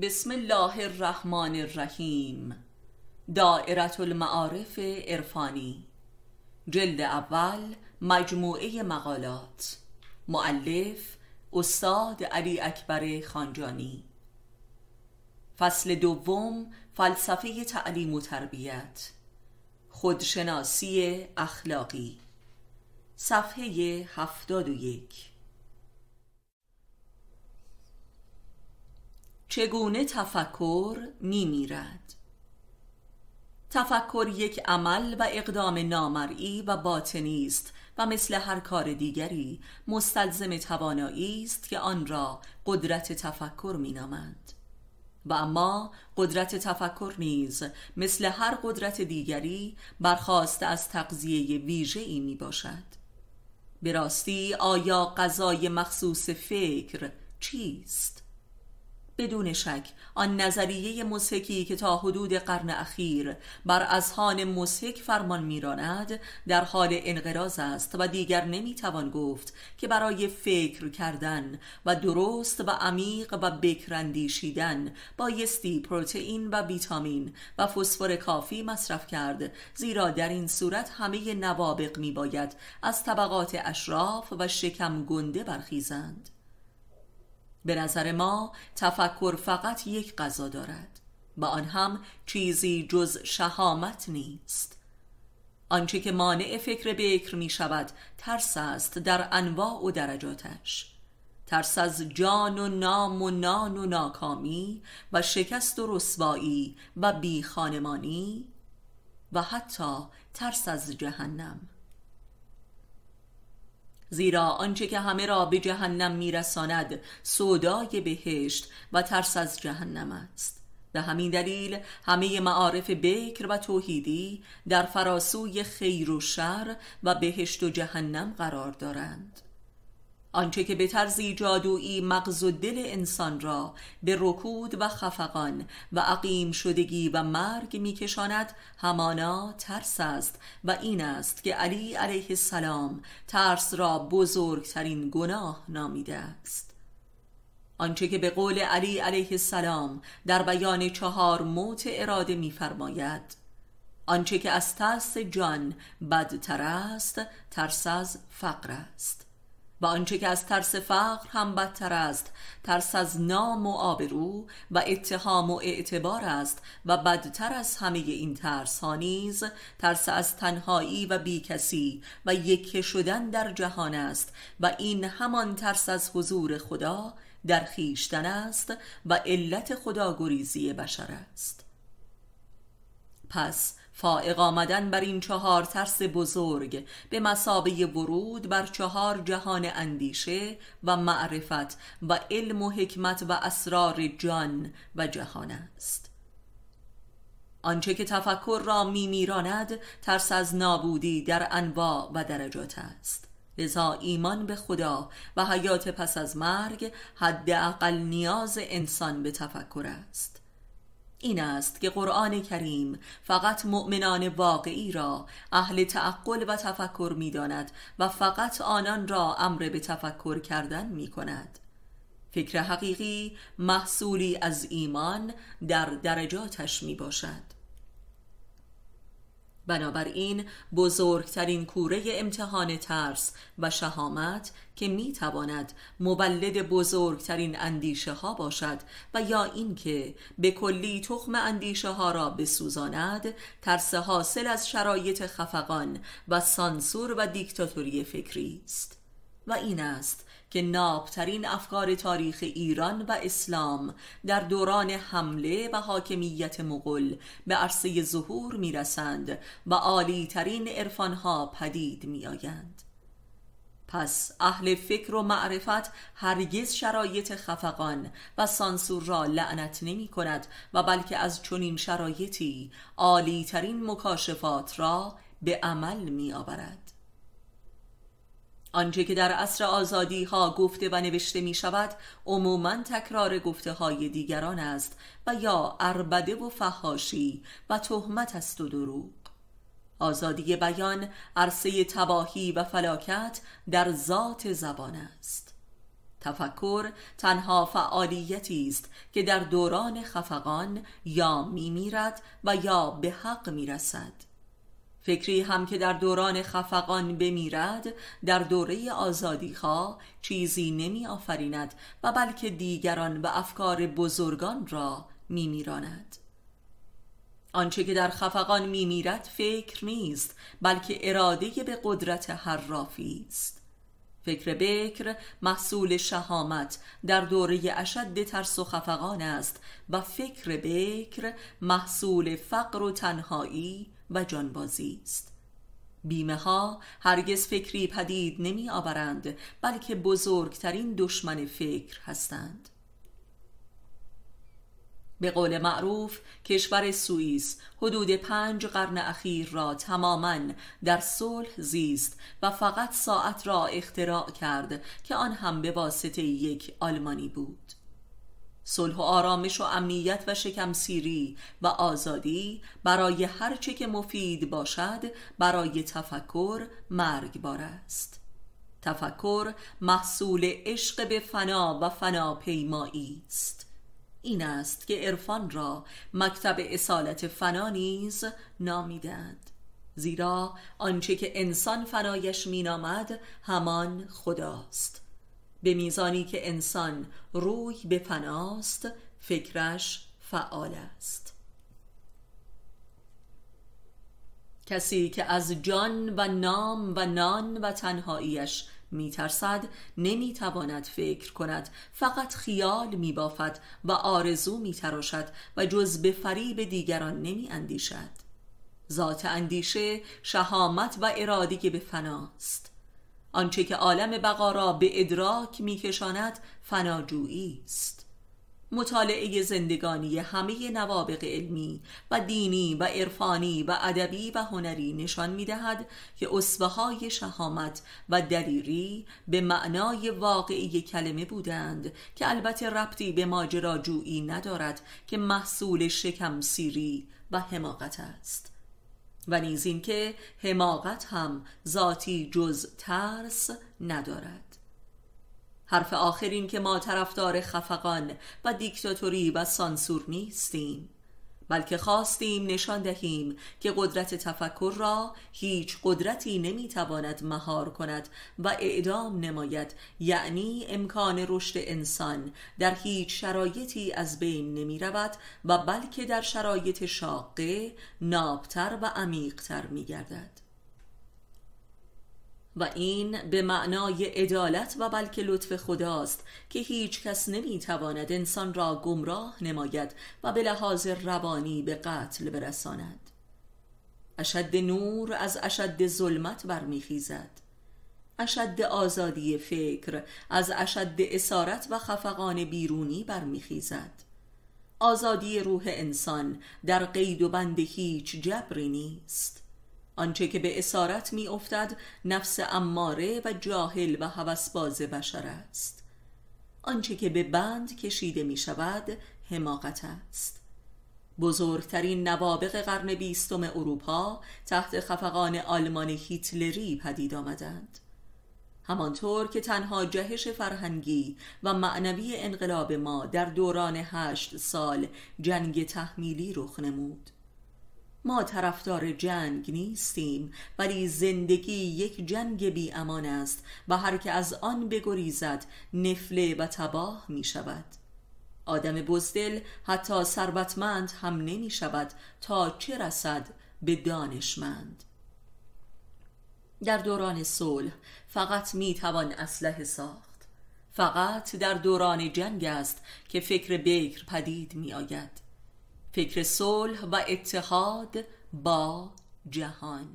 بسم الله الرحمن الرحیم دائرت المعارف عرفانی جلد اول مجموعه مقالات معلف استاد علی اکبر خانجانی فصل دوم فلسفه تعلیم و تربیت خودشناسی اخلاقی صفحه 71 چگونه تفکر میمیرد تفکر یک عمل و اقدام نامرئی و باطنی است و مثل هر کار دیگری مستلزم توانایی است که آن را قدرت تفکر مینامند و اما قدرت تفکر نیز مثل هر قدرت دیگری برخواست از تقضیه ویژه ای می باشد به راستی آیا غذای مخصوص فکر چیست؟ بدون شک آن نظریه موسکی که تا حدود قرن اخیر بر اذهان موسک فرمان میراند در حال انقراض است و دیگر نمیتوان گفت که برای فکر کردن و درست و عمیق و با بایستی پروتئین و ویتامین و فسفر کافی مصرف کرد زیرا در این صورت همه نوابق میباید از طبقات اشراف و شکم گنده برخیزند به نظر ما تفکر فقط یک غذا دارد و آن هم چیزی جز شهامت نیست آنچه که مانع فکر بکر می شود ترس است در انواع و درجاتش ترس از جان و نام و نان و ناکامی و شکست و رسوایی و بی خانمانی و حتی ترس از جهنم زیرا آنچه که همه را به جهنم میرساند سودای بهشت و ترس از جهنم است به همین دلیل همه معارف بکر و توحیدی در فراسوی خیر و شر و بهشت و جهنم قرار دارند آنچه که به طرزی جادویی مغز و دل انسان را به رکود و خفقان و عقیم شدگی و مرگ میکشاند همانا ترس است و این است که علی علیه السلام ترس را بزرگترین گناه نامیده است آنچه که به قول علی علیه السلام در بیان چهار موت اراده میفرماید آنچه که از ترس جان بدتر است ترس از فقر است و آنچه که از ترس فقر هم بدتر است ترس از نام و آبرو و اتهام و اعتبار است و بدتر از همه این ترس ها نیز ترس از تنهایی و بیکسی و یکه شدن در جهان است و این همان ترس از حضور خدا در خیشتن است و علت خداگریزی بشر است پس فائق آمدن بر این چهار ترس بزرگ به مسابه ورود بر چهار جهان اندیشه و معرفت و علم و حکمت و اسرار جان و جهان است آنچه که تفکر را میمیراند ترس از نابودی در انواع و درجات است لذا ایمان به خدا و حیات پس از مرگ حد اقل نیاز انسان به تفکر است این است که قرآن کریم فقط مؤمنان واقعی را اهل تعقل و تفکر می داند و فقط آنان را امر به تفکر کردن می کند. فکر حقیقی محصولی از ایمان در درجاتش می باشد. بنابراین بزرگترین کوره امتحان ترس و شهامت که میتواند تواند مولد بزرگترین اندیشه ها باشد و یا اینکه به کلی تخم اندیشه ها را بسوزاند ترس حاصل از شرایط خفقان و سانسور و دیکتاتوری فکری است و این است که نابترین افکار تاریخ ایران و اسلام در دوران حمله و حاکمیت مغل به عرصه ظهور رسند و عالیترین ها پدید آیند پس اهل فکر و معرفت هرگز شرایط خفقان و سانسور را لعنت نمی کند و بلکه از چنین شرایطی عالی ترین مکاشفات را به عمل می آورد. آنچه که در عصر آزادی ها گفته و نوشته می شود عموما تکرار گفته های دیگران است و یا اربده و فهاشی و تهمت است و دروغ آزادی بیان عرصه تباهی و فلاکت در ذات زبان است تفکر تنها فعالیتی است که در دوران خفقان یا میمیرد و یا به حق رسد فکری هم که در دوران خفقان بمیرد در دوره آزادیها چیزی نمی آفریند و بلکه دیگران و افکار بزرگان را می میراند. آنچه که در خفقان میمیرد فکر نیست بلکه اراده به قدرت حرافی است فکر بکر محصول شهامت در دوره اشد ترس و خفقان است و فکر بکر محصول فقر و تنهایی و جانبازی است بیمه ها هرگز فکری پدید نمی آورند بلکه بزرگترین دشمن فکر هستند به قول معروف کشور سوئیس حدود پنج قرن اخیر را تماما در صلح زیست و فقط ساعت را اختراع کرد که آن هم به واسطه یک آلمانی بود صلح و آرامش و امنیت و شکم سیری و آزادی برای هر چه که مفید باشد برای تفکر مرگبار است تفکر محصول عشق به فنا و فناپیمایی است این است که عرفان را مکتب اصالت فنا نیز نامیدند زیرا آنچه که انسان فنایش مینامد همان خداست به میزانی که انسان روی به فناست فکرش فعال است کسی که از جان و نام و نان و تنهاییش میترسد نمیتواند فکر کند فقط خیال میبافد و آرزو میتراشد و جز به فریب دیگران اندیشد ذات اندیشه شهامت و که به فناست آنچه که عالم بقا را به ادراک میکشاند فناجویی است مطالعه زندگانی همه نوابق علمی و دینی و عرفانی و ادبی و هنری نشان میدهد که اصبه های شهامت و دلیری به معنای واقعی کلمه بودند که البته ربطی به ماجراجویی ندارد که محصول شکم سیری و حماقت است و نیز اینکه حماقت هم ذاتی جز ترس ندارد حرف آخر این که ما طرفدار خفقان و دیکتاتوری و سانسور نیستیم بلکه خواستیم نشان دهیم که قدرت تفکر را هیچ قدرتی نمیتواند مهار کند و اعدام نماید یعنی امکان رشد انسان در هیچ شرایطی از بین نمی رود و بلکه در شرایط شاقه نابتر و عمیقتر می گردد و این به معنای عدالت و بلکه لطف خداست که هیچ کس نمی تواند انسان را گمراه نماید و به لحاظ روانی به قتل برساند اشد نور از اشد ظلمت برمیخیزد اشد آزادی فکر از اشد اسارت و خفقان بیرونی برمیخیزد آزادی روح انسان در قید و بند هیچ جبری نیست آنچه که به اسارت میافتد نفس اماره و جاهل و هوسباز بشر است آنچه که به بند کشیده می شود حماقت است بزرگترین نوابق قرن بیستم اروپا تحت خفقان آلمان هیتلری پدید آمدند همانطور که تنها جهش فرهنگی و معنوی انقلاب ما در دوران هشت سال جنگ تحمیلی رخ نمود ما طرفدار جنگ نیستیم ولی زندگی یک جنگ بی امان است و هر که از آن بگریزد نفله و تباه می شود آدم بزدل حتی ثروتمند هم نمی شود تا چه رسد به دانشمند در دوران صلح فقط می توان اسلحه ساخت فقط در دوران جنگ است که فکر بکر پدید می آید فکر صلح و اتحاد با جهان